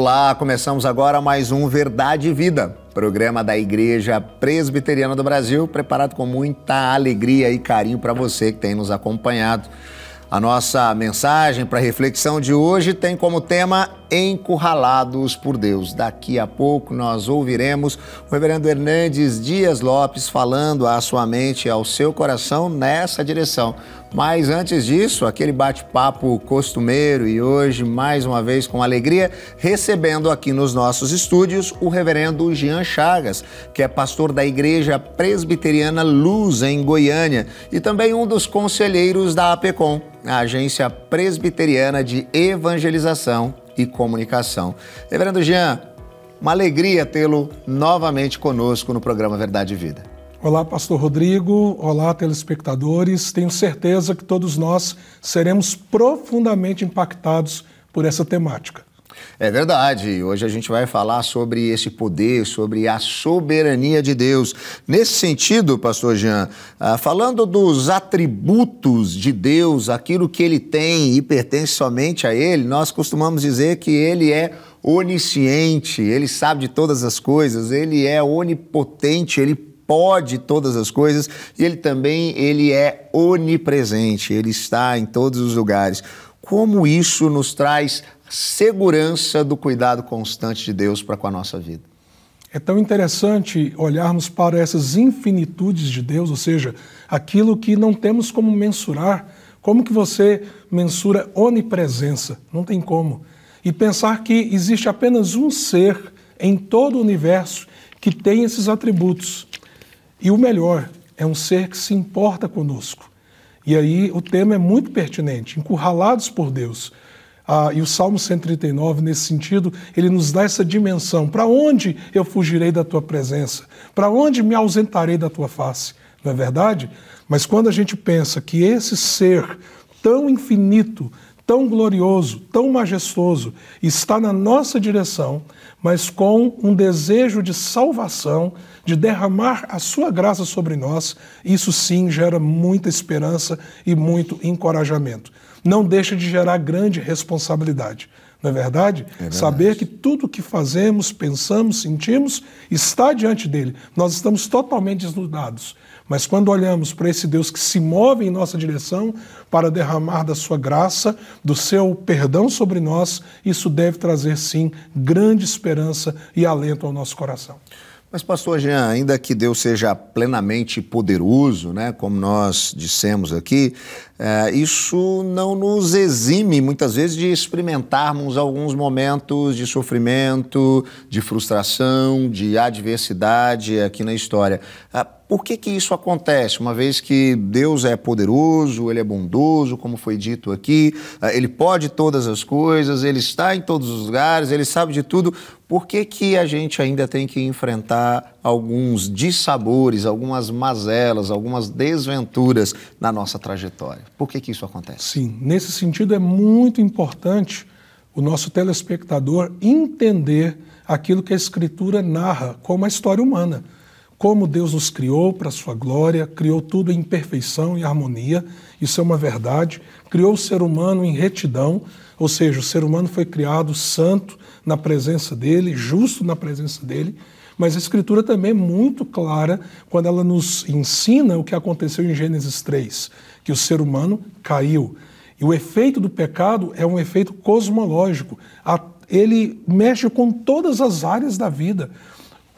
Olá, começamos agora mais um Verdade e Vida, programa da Igreja Presbiteriana do Brasil, preparado com muita alegria e carinho para você que tem nos acompanhado. A nossa mensagem para reflexão de hoje tem como tema encurralados por Deus. Daqui a pouco nós ouviremos o reverendo Hernandes Dias Lopes falando à sua mente e ao seu coração nessa direção. Mas antes disso, aquele bate-papo costumeiro e hoje, mais uma vez, com alegria, recebendo aqui nos nossos estúdios o reverendo Jean Chagas, que é pastor da Igreja Presbiteriana Luz, em Goiânia, e também um dos conselheiros da APECOM, a Agência Presbiteriana de Evangelização e Comunicação. Reverendo Jean, uma alegria tê-lo novamente conosco no programa Verdade e Vida. Olá, pastor Rodrigo. Olá, telespectadores. Tenho certeza que todos nós seremos profundamente impactados por essa temática. É verdade. Hoje a gente vai falar sobre esse poder, sobre a soberania de Deus. Nesse sentido, pastor Jean, ah, falando dos atributos de Deus, aquilo que ele tem e pertence somente a ele, nós costumamos dizer que ele é onisciente, ele sabe de todas as coisas, ele é onipotente, ele pode todas as coisas e ele também ele é onipresente, ele está em todos os lugares. Como isso nos traz segurança do cuidado constante de Deus para com a nossa vida. É tão interessante olharmos para essas infinitudes de Deus, ou seja, aquilo que não temos como mensurar. Como que você mensura onipresença? Não tem como. E pensar que existe apenas um ser em todo o universo que tem esses atributos. E o melhor, é um ser que se importa conosco. E aí o tema é muito pertinente: encurralados por Deus. Ah, e o Salmo 139, nesse sentido, ele nos dá essa dimensão. Para onde eu fugirei da tua presença? Para onde me ausentarei da tua face? Não é verdade? Mas quando a gente pensa que esse ser tão infinito, tão glorioso, tão majestoso, está na nossa direção, mas com um desejo de salvação, de derramar a sua graça sobre nós, isso sim gera muita esperança e muito encorajamento não deixa de gerar grande responsabilidade. Não é verdade? é verdade? Saber que tudo o que fazemos, pensamos, sentimos está diante dele. Nós estamos totalmente desnudados. Mas quando olhamos para esse Deus que se move em nossa direção para derramar da sua graça, do seu perdão sobre nós, isso deve trazer sim grande esperança e alento ao nosso coração. Mas, pastor Jean, ainda que Deus seja plenamente poderoso, né, como nós dissemos aqui, é, isso não nos exime, muitas vezes, de experimentarmos alguns momentos de sofrimento, de frustração, de adversidade aqui na história. É, por que, que isso acontece? Uma vez que Deus é poderoso, Ele é bondoso, como foi dito aqui, ah, Ele pode todas as coisas, Ele está em todos os lugares, Ele sabe de tudo por que, que a gente ainda tem que enfrentar alguns dissabores, algumas mazelas, algumas desventuras na nossa trajetória? Por que, que isso acontece? Sim, nesse sentido é muito importante o nosso telespectador entender aquilo que a Escritura narra como a história humana como Deus nos criou para a sua glória, criou tudo em perfeição e harmonia, isso é uma verdade, criou o ser humano em retidão, ou seja, o ser humano foi criado santo na presença dele, justo na presença dele, mas a Escritura também é muito clara quando ela nos ensina o que aconteceu em Gênesis 3, que o ser humano caiu. E o efeito do pecado é um efeito cosmológico, ele mexe com todas as áreas da vida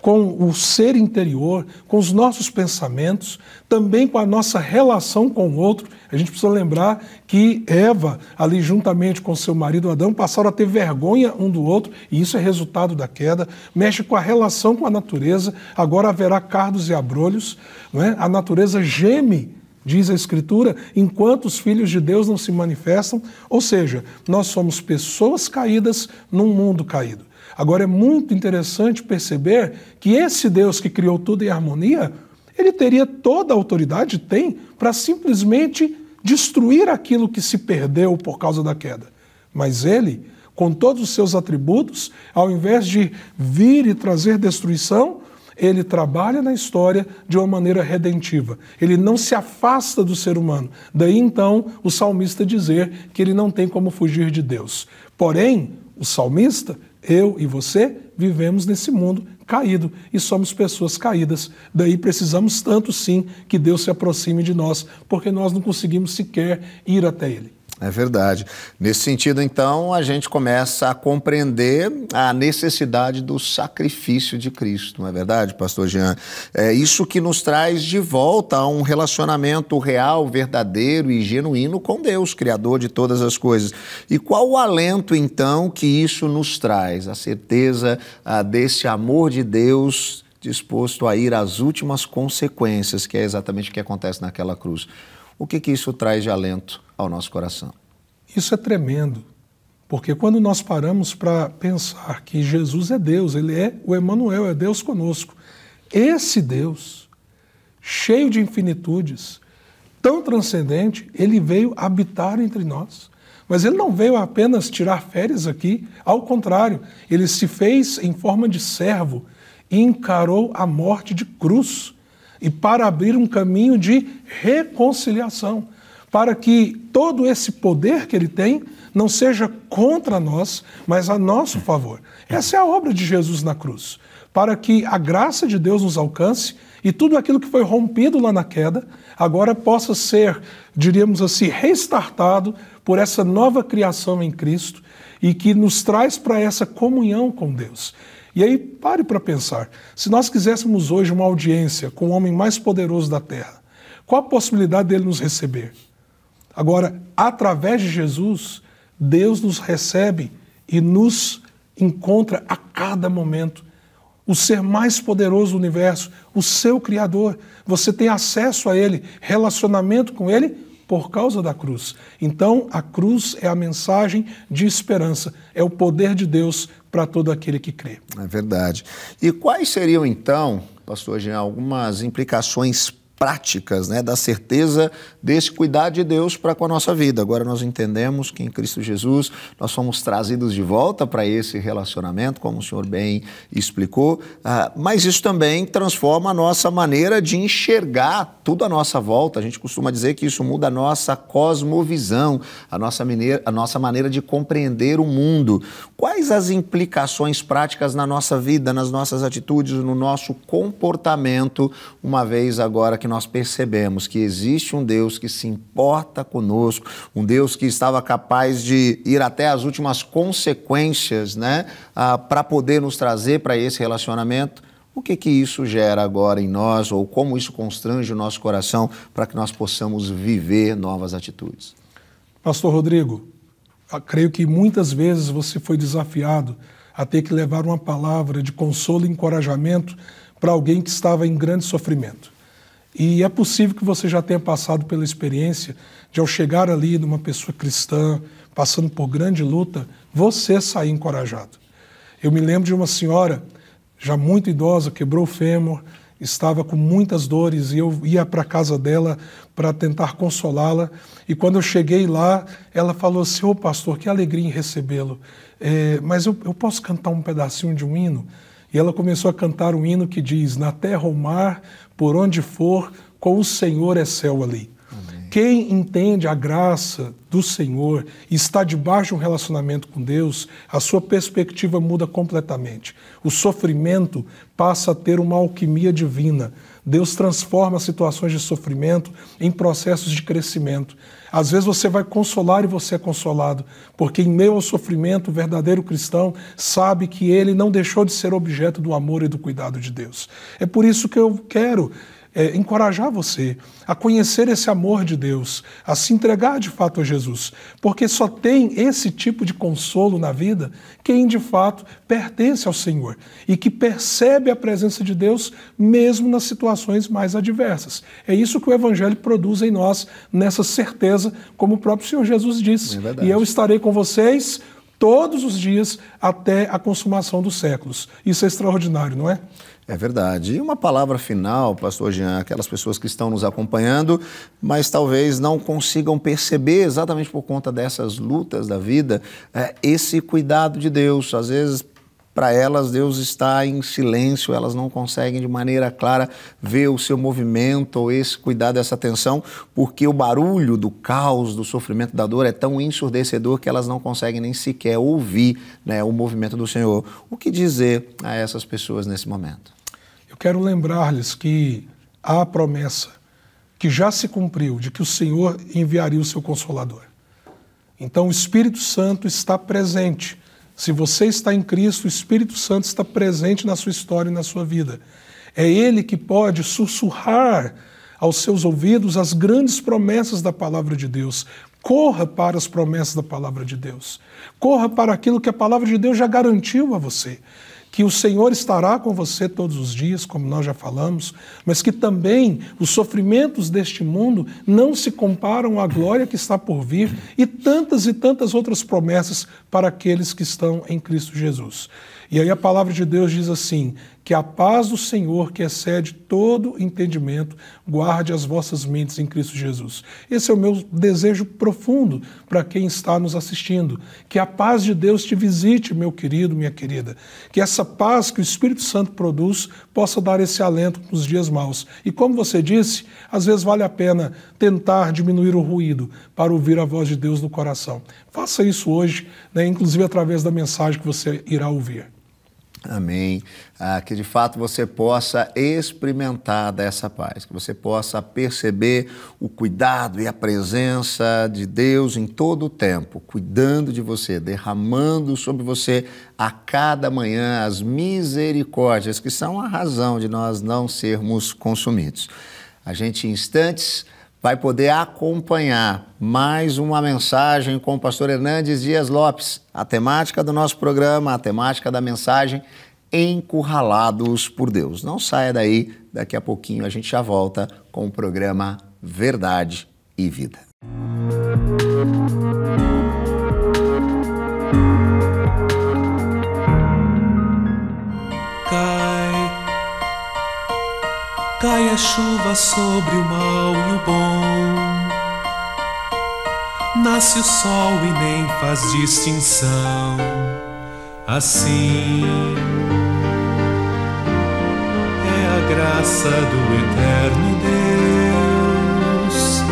com o ser interior, com os nossos pensamentos, também com a nossa relação com o outro. A gente precisa lembrar que Eva, ali juntamente com seu marido Adão, passaram a ter vergonha um do outro, e isso é resultado da queda. Mexe com a relação com a natureza, agora haverá cardos e abrolhos. é? A natureza geme diz a Escritura, enquanto os filhos de Deus não se manifestam, ou seja, nós somos pessoas caídas num mundo caído. Agora é muito interessante perceber que esse Deus que criou tudo em harmonia, ele teria toda a autoridade, tem, para simplesmente destruir aquilo que se perdeu por causa da queda. Mas ele, com todos os seus atributos, ao invés de vir e trazer destruição, ele trabalha na história de uma maneira redentiva. Ele não se afasta do ser humano. Daí então o salmista dizer que ele não tem como fugir de Deus. Porém, o salmista eu e você vivemos nesse mundo caído e somos pessoas caídas. Daí precisamos tanto sim que Deus se aproxime de nós, porque nós não conseguimos sequer ir até Ele. É verdade. Nesse sentido, então, a gente começa a compreender a necessidade do sacrifício de Cristo, não é verdade, Pastor Jean? É isso que nos traz de volta a um relacionamento real, verdadeiro e genuíno com Deus, Criador de todas as coisas. E qual o alento, então, que isso nos traz? A certeza ah, desse amor de Deus disposto a ir às últimas consequências, que é exatamente o que acontece naquela cruz. O que, que isso traz de alento? ao nosso coração. Isso é tremendo, porque quando nós paramos para pensar que Jesus é Deus, ele é o Emanuel, é Deus conosco. Esse Deus, cheio de infinitudes, tão transcendente, ele veio habitar entre nós. Mas ele não veio apenas tirar férias aqui, ao contrário, ele se fez em forma de servo e encarou a morte de cruz e para abrir um caminho de reconciliação para que todo esse poder que ele tem não seja contra nós, mas a nosso favor. Essa é a obra de Jesus na cruz, para que a graça de Deus nos alcance e tudo aquilo que foi rompido lá na queda agora possa ser, diríamos assim, restartado por essa nova criação em Cristo e que nos traz para essa comunhão com Deus. E aí, pare para pensar: se nós quiséssemos hoje uma audiência com o homem mais poderoso da terra, qual a possibilidade dele nos receber? Agora, através de Jesus, Deus nos recebe e nos encontra a cada momento. O ser mais poderoso do universo, o seu Criador, você tem acesso a Ele, relacionamento com Ele por causa da cruz. Então, a cruz é a mensagem de esperança, é o poder de Deus para todo aquele que crê. É verdade. E quais seriam, então, pastor Jean, algumas implicações práticas, né, da certeza desse cuidar de Deus para com a nossa vida. Agora nós entendemos que em Cristo Jesus nós somos trazidos de volta para esse relacionamento, como o senhor bem explicou, ah, mas isso também transforma a nossa maneira de enxergar tudo à nossa volta. A gente costuma dizer que isso muda a nossa cosmovisão, a nossa, maneira, a nossa maneira de compreender o mundo. Quais as implicações práticas na nossa vida, nas nossas atitudes, no nosso comportamento, uma vez agora que nós percebemos que existe um Deus que se importa conosco, um Deus que estava capaz de ir até as últimas consequências né, ah, para poder nos trazer para esse relacionamento. O que, que isso gera agora em nós, ou como isso constrange o nosso coração para que nós possamos viver novas atitudes? Pastor Rodrigo, creio que muitas vezes você foi desafiado a ter que levar uma palavra de consolo e encorajamento para alguém que estava em grande sofrimento. E é possível que você já tenha passado pela experiência de, ao chegar ali numa pessoa cristã, passando por grande luta, você sair encorajado. Eu me lembro de uma senhora, já muito idosa, quebrou o fêmur, estava com muitas dores e eu ia para a casa dela para tentar consolá-la. E quando eu cheguei lá, ela falou assim: Ô oh, pastor, que alegria em recebê-lo, é, mas eu, eu posso cantar um pedacinho de um hino? E ela começou a cantar um hino que diz: Na terra ou mar, por onde for, com o Senhor é céu ali. Amém. Quem entende a graça do Senhor e está debaixo de um relacionamento com Deus, a sua perspectiva muda completamente. O sofrimento passa a ter uma alquimia divina Deus transforma situações de sofrimento em processos de crescimento. Às vezes você vai consolar e você é consolado, porque em meio ao sofrimento, o verdadeiro cristão sabe que ele não deixou de ser objeto do amor e do cuidado de Deus. É por isso que eu quero é, encorajar você a conhecer esse amor de Deus, a se entregar de fato a Jesus, porque só tem esse tipo de consolo na vida quem de fato pertence ao Senhor e que percebe a presença de Deus mesmo nas situações mais adversas. É isso que o Evangelho produz em nós, nessa certeza, como o próprio Senhor Jesus disse. É e eu estarei com vocês todos os dias até a consumação dos séculos. Isso é extraordinário, não é? É verdade. E uma palavra final, pastor Jean, aquelas pessoas que estão nos acompanhando, mas talvez não consigam perceber, exatamente por conta dessas lutas da vida, é esse cuidado de Deus. Às vezes para elas Deus está em silêncio, elas não conseguem de maneira clara ver o seu movimento ou esse cuidado, essa atenção, porque o barulho do caos, do sofrimento, da dor é tão ensurdecedor que elas não conseguem nem sequer ouvir né, o movimento do Senhor. O que dizer a essas pessoas nesse momento? Eu quero lembrar-lhes que há a promessa que já se cumpriu de que o Senhor enviaria o seu consolador. Então o Espírito Santo está presente se você está em Cristo, o Espírito Santo está presente na sua história e na sua vida. É Ele que pode sussurrar aos seus ouvidos as grandes promessas da palavra de Deus. Corra para as promessas da palavra de Deus. Corra para aquilo que a palavra de Deus já garantiu a você que o Senhor estará com você todos os dias, como nós já falamos, mas que também os sofrimentos deste mundo não se comparam à glória que está por vir e tantas e tantas outras promessas para aqueles que estão em Cristo Jesus. E aí a palavra de Deus diz assim: que a paz do Senhor, que excede todo entendimento, guarde as vossas mentes em Cristo Jesus. Esse é o meu desejo profundo para quem está nos assistindo. Que a paz de Deus te visite, meu querido, minha querida. Que essa paz que o Espírito Santo produz possa dar esse alento nos dias maus. E como você disse, às vezes vale a pena tentar diminuir o ruído para ouvir a voz de Deus no coração. Faça isso hoje, né, inclusive através da mensagem que você irá ouvir. Amém. Ah, que de fato você possa experimentar dessa paz, que você possa perceber o cuidado e a presença de Deus em todo o tempo, cuidando de você, derramando sobre você a cada manhã as misericórdias que são a razão de nós não sermos consumidos. A gente, em instantes, vai poder acompanhar mais uma mensagem com o pastor Hernandes Dias Lopes. A temática do nosso programa, a temática da mensagem Encurralados por Deus. Não saia daí, daqui a pouquinho a gente já volta com o programa Verdade e Vida. Música é chuva sobre o mal e o bom. Nasce o sol e nem faz distinção. Assim é a graça do eterno Deus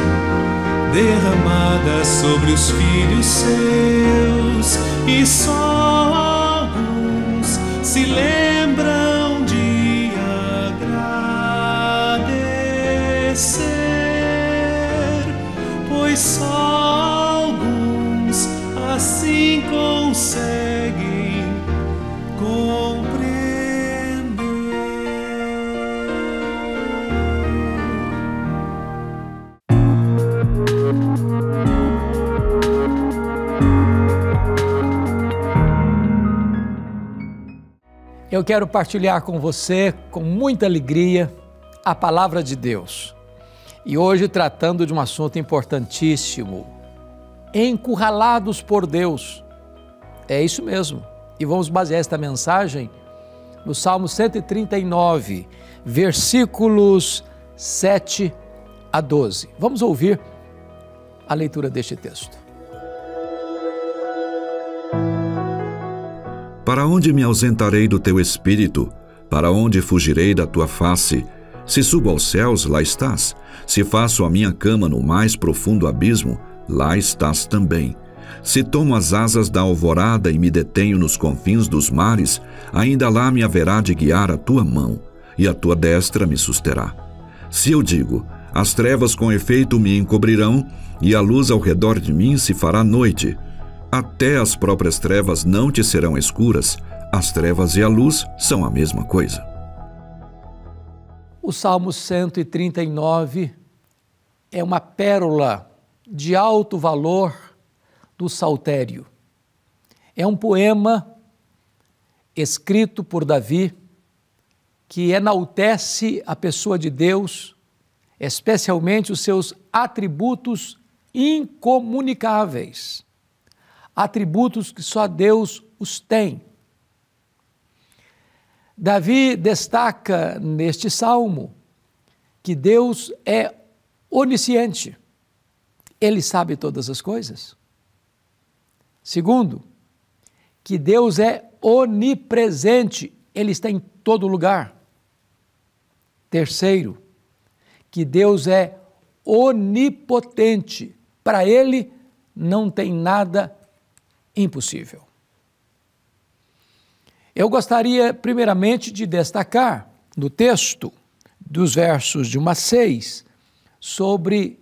derramada sobre os filhos seus e só alguns se lembram pois só alguns assim conseguem compreender. Eu quero partilhar com você, com muita alegria, a palavra de Deus. E hoje tratando de um assunto importantíssimo. Encurralados por Deus. É isso mesmo. E vamos basear esta mensagem no Salmo 139, versículos 7 a 12. Vamos ouvir a leitura deste texto. Para onde me ausentarei do teu espírito? Para onde fugirei da tua face? Se subo aos céus, lá estás. Se faço a minha cama no mais profundo abismo, lá estás também. Se tomo as asas da alvorada e me detenho nos confins dos mares, ainda lá me haverá de guiar a tua mão, e a tua destra me susterá. Se eu digo, as trevas com efeito me encobrirão, e a luz ao redor de mim se fará noite, até as próprias trevas não te serão escuras, as trevas e a luz são a mesma coisa. O Salmo 139 é uma pérola de alto valor do saltério. É um poema escrito por Davi que enaltece a pessoa de Deus, especialmente os seus atributos incomunicáveis, atributos que só Deus os tem. Davi destaca neste salmo que Deus é onisciente, ele sabe todas as coisas. Segundo, que Deus é onipresente, ele está em todo lugar. Terceiro, que Deus é onipotente, para ele não tem nada impossível. Eu gostaria, primeiramente, de destacar no texto, dos versos de 1 a 6, sobre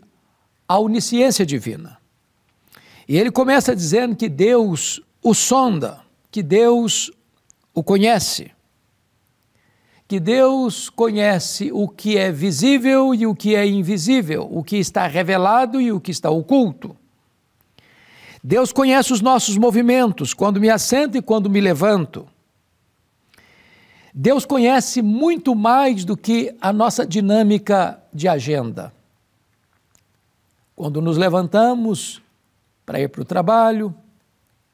a onisciência divina. E ele começa dizendo que Deus o sonda, que Deus o conhece, que Deus conhece o que é visível e o que é invisível, o que está revelado e o que está oculto. Deus conhece os nossos movimentos, quando me assento e quando me levanto. Deus conhece muito mais do que a nossa dinâmica de agenda. Quando nos levantamos para ir para o trabalho,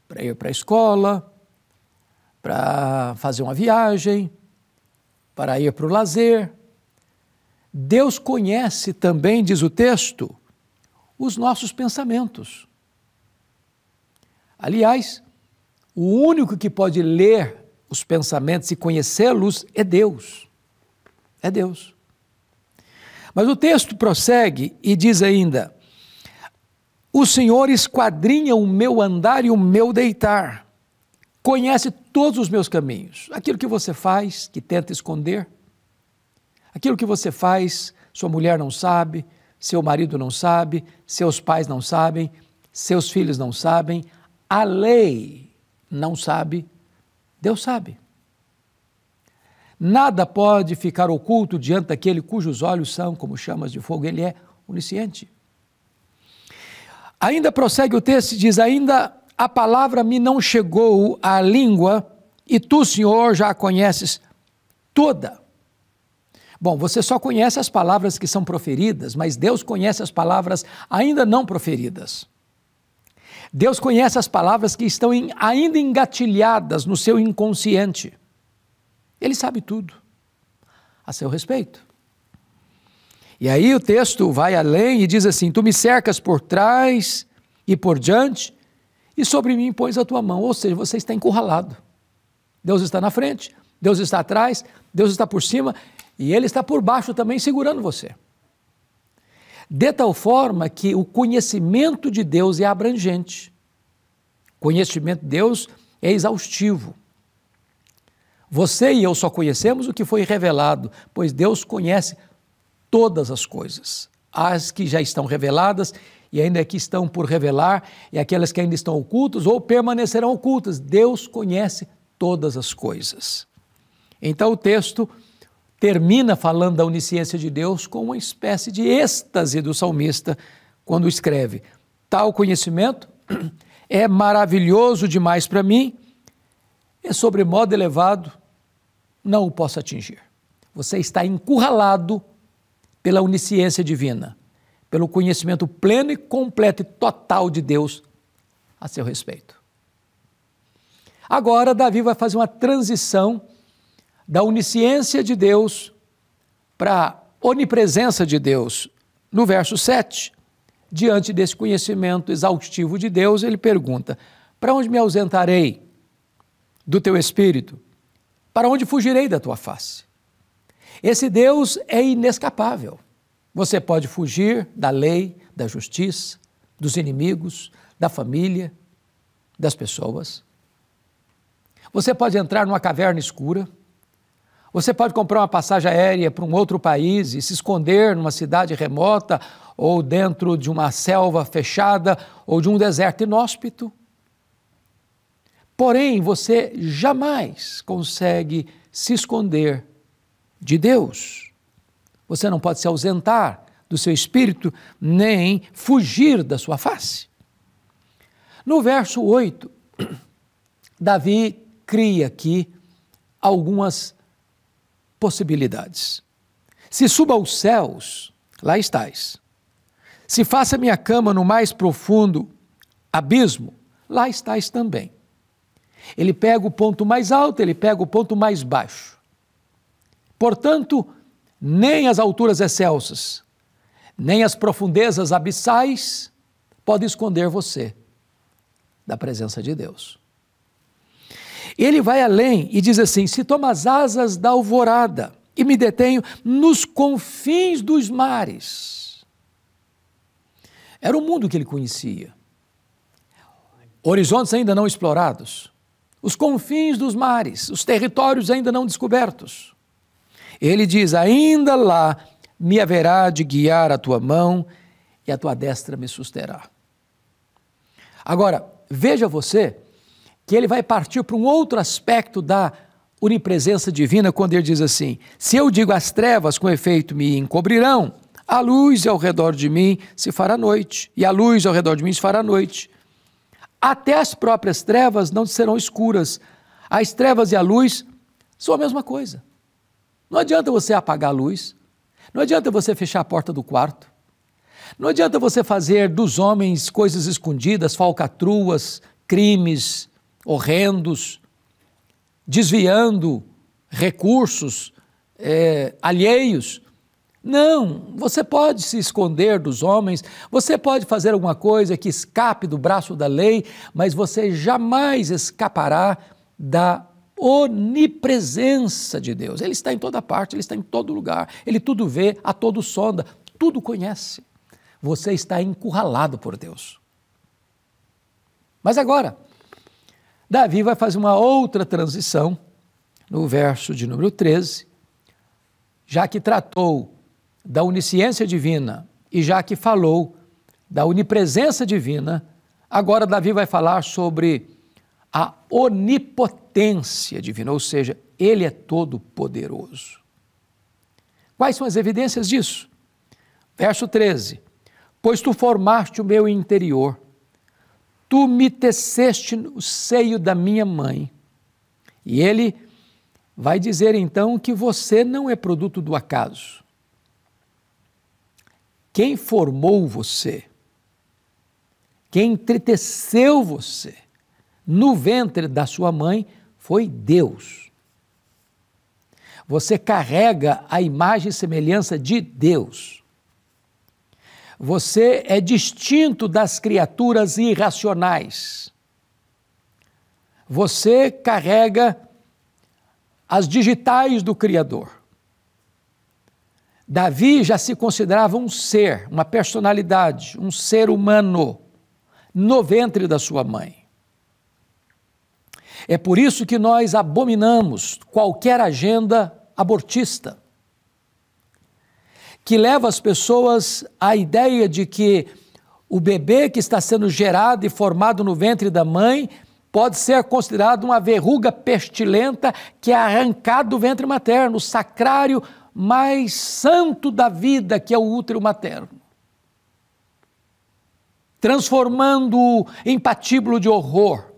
para ir para a escola, para fazer uma viagem, para ir para o lazer, Deus conhece também, diz o texto, os nossos pensamentos. Aliás, o único que pode ler os pensamentos e conhecê-los é Deus. É Deus. Mas o texto prossegue e diz ainda: O Senhor esquadrinha o meu andar e o meu deitar, conhece todos os meus caminhos. Aquilo que você faz, que tenta esconder, aquilo que você faz, sua mulher não sabe, seu marido não sabe, seus pais não sabem, seus filhos não sabem, a lei não sabe, Deus sabe. Nada pode ficar oculto diante daquele cujos olhos são como chamas de fogo, ele é onisciente. Ainda prossegue o texto e diz: Ainda a palavra me não chegou à língua, e tu, Senhor, já a conheces toda. Bom, você só conhece as palavras que são proferidas, mas Deus conhece as palavras ainda não proferidas. Deus conhece as palavras que estão em, ainda engatilhadas no seu inconsciente. Ele sabe tudo a seu respeito. E aí o texto vai além e diz assim: Tu me cercas por trás e por diante, e sobre mim pões a tua mão. Ou seja, você está encurralado. Deus está na frente, Deus está atrás, Deus está por cima e Ele está por baixo também segurando você de tal forma que o conhecimento de Deus é abrangente. O conhecimento de Deus é exaustivo. Você e eu só conhecemos o que foi revelado, pois Deus conhece todas as coisas, as que já estão reveladas e ainda que estão por revelar, e aquelas que ainda estão ocultas ou permanecerão ocultas. Deus conhece todas as coisas. Então o texto termina falando da onisciência de Deus com uma espécie de êxtase do salmista quando escreve: Tal conhecimento é maravilhoso demais para mim, é modo elevado, não o posso atingir. Você está encurralado pela onisciência divina, pelo conhecimento pleno e completo e total de Deus a seu respeito. Agora, Davi vai fazer uma transição da onisciência de Deus para a onipresença de Deus. No verso 7, diante desse conhecimento exaustivo de Deus, ele pergunta: Para onde me ausentarei do teu espírito? Para onde fugirei da tua face? Esse Deus é inescapável. Você pode fugir da lei, da justiça, dos inimigos, da família, das pessoas. Você pode entrar numa caverna escura você pode comprar uma passagem aérea para um outro país e se esconder numa cidade remota ou dentro de uma selva fechada ou de um deserto inóspito. Porém, você jamais consegue se esconder de Deus. Você não pode se ausentar do seu espírito, nem fugir da sua face. No verso 8, Davi cria aqui algumas possibilidades. Se suba aos céus, lá estás. Se faça minha cama no mais profundo abismo, lá estás também. Ele pega o ponto mais alto, ele pega o ponto mais baixo. Portanto, nem as alturas excelsas, nem as profundezas abissais podem esconder você da presença de Deus. Ele vai além e diz assim: se tomo as asas da alvorada e me detenho nos confins dos mares. Era o mundo que ele conhecia. Horizontes ainda não explorados, os confins dos mares, os territórios ainda não descobertos. Ele diz: ainda lá me haverá de guiar a tua mão e a tua destra me susterá. Agora, veja você que ele vai partir para um outro aspecto da onipresença divina quando ele diz assim: Se eu digo as trevas com efeito me encobrirão, a luz ao redor de mim se fará noite, e a luz ao redor de mim se fará noite. Até as próprias trevas não serão escuras. As trevas e a luz são a mesma coisa. Não adianta você apagar a luz, não adianta você fechar a porta do quarto, não adianta você fazer dos homens coisas escondidas, falcatruas, crimes, horrendos, desviando recursos é, alheios. Não, você pode se esconder dos homens, você pode fazer alguma coisa que escape do braço da lei, mas você jamais escapará da onipresença de Deus. Ele está em toda parte, ele está em todo lugar, ele tudo vê, a todo sonda, tudo conhece. Você está encurralado por Deus. Mas agora, Davi vai fazer uma outra transição no verso de número 13, já que tratou da onisciência divina e já que falou da onipresença divina, agora Davi vai falar sobre a onipotência divina, ou seja, ele é todo poderoso. Quais são as evidências disso? Verso 13: Pois tu formaste o meu interior, tu me teceste no seio da minha mãe. E ele vai dizer então que você não é produto do acaso. Quem formou você? Quem entreteceu você no ventre da sua mãe foi Deus. Você carrega a imagem e semelhança de Deus. Você é distinto das criaturas irracionais. Você carrega as digitais do Criador. Davi já se considerava um ser, uma personalidade, um ser humano no ventre da sua mãe. É por isso que nós abominamos qualquer agenda abortista que leva as pessoas à ideia de que o bebê que está sendo gerado e formado no ventre da mãe pode ser considerado uma verruga pestilenta que é arrancada do ventre materno, o sacrário mais santo da vida, que é o útero materno. Transformando-o em patíbulo de horror.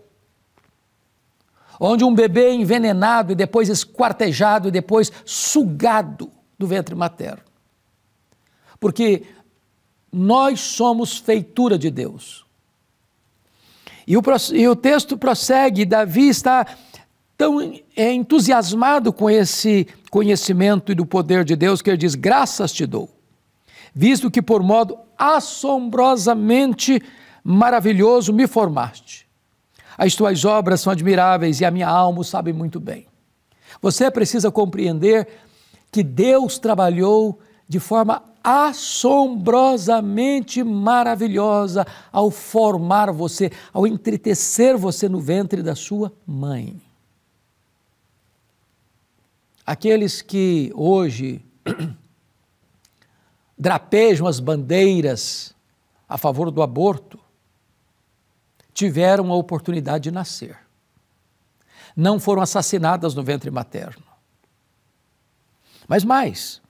Onde um bebê é envenenado e depois esquartejado e depois sugado do ventre materno porque nós somos feitura de Deus. E o, e o texto prossegue, Davi está tão é entusiasmado com esse conhecimento e do poder de Deus que ele diz: Graças te dou, visto que por modo assombrosamente maravilhoso me formaste. As tuas obras são admiráveis e a minha alma sabe muito bem. Você precisa compreender que Deus trabalhou de forma assombrosamente maravilhosa ao formar você, ao entretecer você no ventre da sua mãe. Aqueles que hoje drapejam as bandeiras a favor do aborto tiveram a oportunidade de nascer. Não foram assassinadas no ventre materno. Mas mais,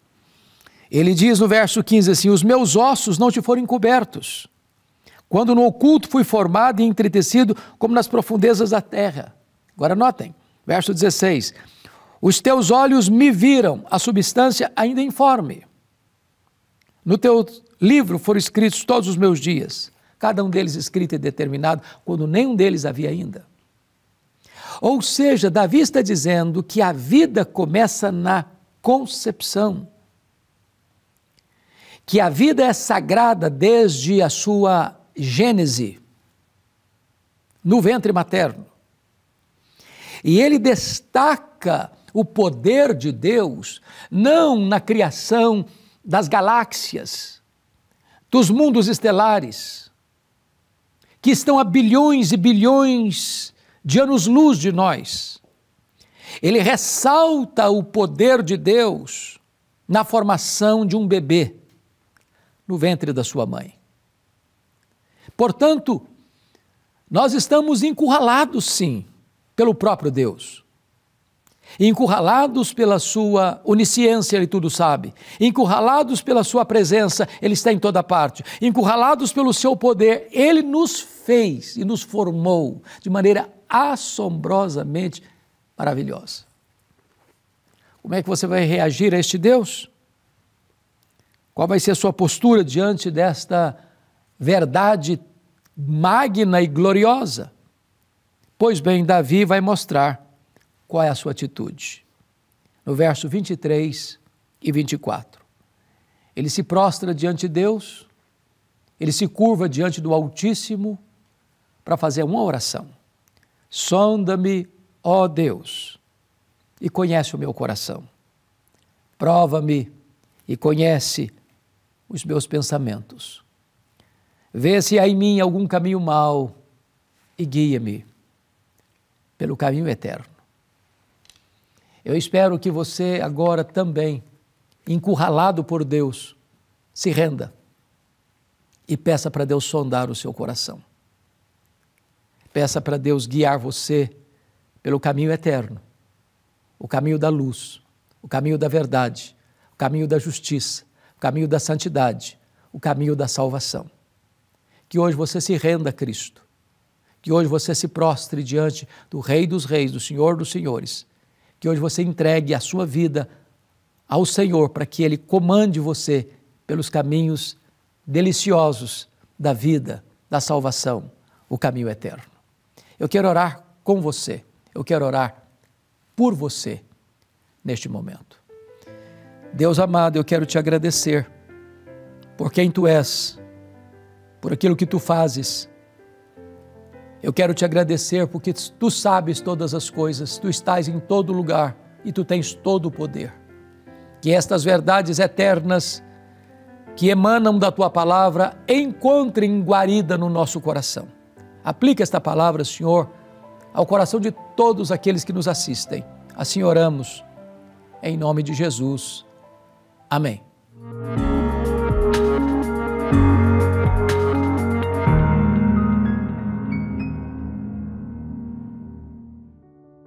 ele diz no verso 15 assim: Os meus ossos não te foram encobertos, quando no oculto fui formado e entretecido, como nas profundezas da terra. Agora notem, verso 16: Os teus olhos me viram, a substância ainda informe. No teu livro foram escritos todos os meus dias, cada um deles escrito e determinado, quando nenhum deles havia ainda. Ou seja, Davi está dizendo que a vida começa na concepção que a vida é sagrada desde a sua gênese, no ventre materno. E ele destaca o poder de Deus não na criação das galáxias, dos mundos estelares, que estão a bilhões e bilhões de anos-luz de nós. Ele ressalta o poder de Deus na formação de um bebê no ventre da sua mãe. Portanto, nós estamos encurralados, sim, pelo próprio Deus. Encurralados pela sua onisciência, Ele tudo sabe. Encurralados pela sua presença, Ele está em toda parte. Encurralados pelo seu poder, Ele nos fez e nos formou de maneira assombrosamente maravilhosa. Como é que você vai reagir a este Deus? Qual vai ser a sua postura diante desta verdade magna e gloriosa? Pois bem, Davi vai mostrar qual é a sua atitude. No verso 23 e 24. Ele se prostra diante de Deus, ele se curva diante do Altíssimo para fazer uma oração. Sonda-me, ó Deus, e conhece o meu coração. Prova-me e conhece os meus pensamentos. Vê se há em mim algum caminho mau e guia-me pelo caminho eterno. Eu espero que você agora também, encurralado por Deus, se renda e peça para Deus sondar o seu coração. Peça para Deus guiar você pelo caminho eterno, o caminho da luz, o caminho da verdade, o caminho da justiça, o caminho da santidade, o caminho da salvação. Que hoje você se renda a Cristo, que hoje você se prostre diante do Rei dos Reis, do Senhor dos Senhores, que hoje você entregue a sua vida ao Senhor para que Ele comande você pelos caminhos deliciosos da vida, da salvação, o caminho eterno. Eu quero orar com você, eu quero orar por você neste momento. Deus amado, eu quero te agradecer por quem tu és, por aquilo que tu fazes. Eu quero te agradecer porque tu sabes todas as coisas, tu estás em todo lugar e tu tens todo o poder. Que estas verdades eternas que emanam da tua palavra encontrem guarida no nosso coração. Aplica esta palavra, Senhor, ao coração de todos aqueles que nos assistem. Assim oramos, em nome de Jesus. Amém.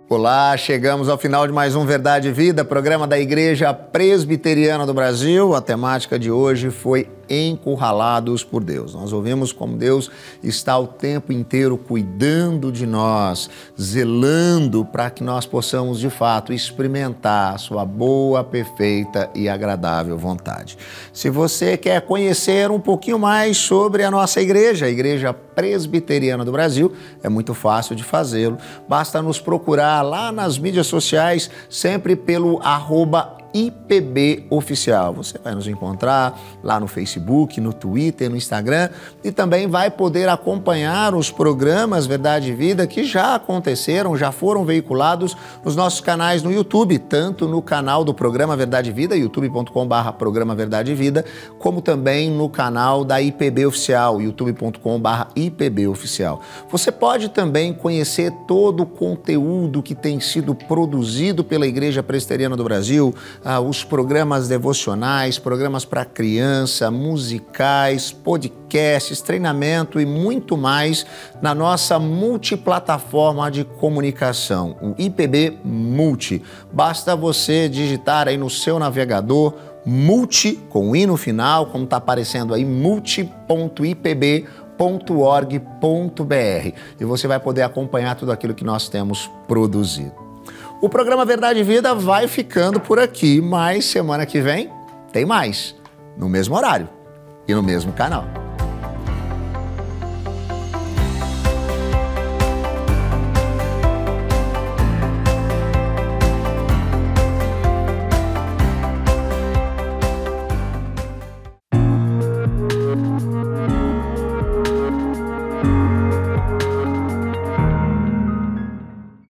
Olá, chegamos ao final de mais um Verdade e Vida, programa da Igreja Presbiteriana do Brasil. A temática de hoje foi encurralados por Deus. Nós ouvimos como Deus está o tempo inteiro cuidando de nós, zelando para que nós possamos de fato experimentar a sua boa, perfeita e agradável vontade. Se você quer conhecer um pouquinho mais sobre a nossa igreja, a Igreja Presbiteriana do Brasil, é muito fácil de fazê-lo. Basta nos procurar lá nas mídias sociais, sempre pelo arroba IPB Oficial. Você vai nos encontrar lá no Facebook, no Twitter, no Instagram e também vai poder acompanhar os programas Verdade e Vida que já aconteceram, já foram veiculados nos nossos canais no YouTube, tanto no canal do programa Verdade e Vida, youtube.com/barra programa Verdade e Vida, como também no canal da IPB Oficial, youtube.com/barra IPB Oficial. Você pode também conhecer todo o conteúdo que tem sido produzido pela Igreja Presteriana do Brasil ah, os programas devocionais, programas para criança, musicais, podcasts, treinamento e muito mais na nossa multiplataforma de comunicação, o IPB Multi. Basta você digitar aí no seu navegador multi com i no final, como está aparecendo aí, multi.ipb.org.br e você vai poder acompanhar tudo aquilo que nós temos produzido. O programa Verdade e Vida vai ficando por aqui, mas semana que vem tem mais, no mesmo horário e no mesmo canal.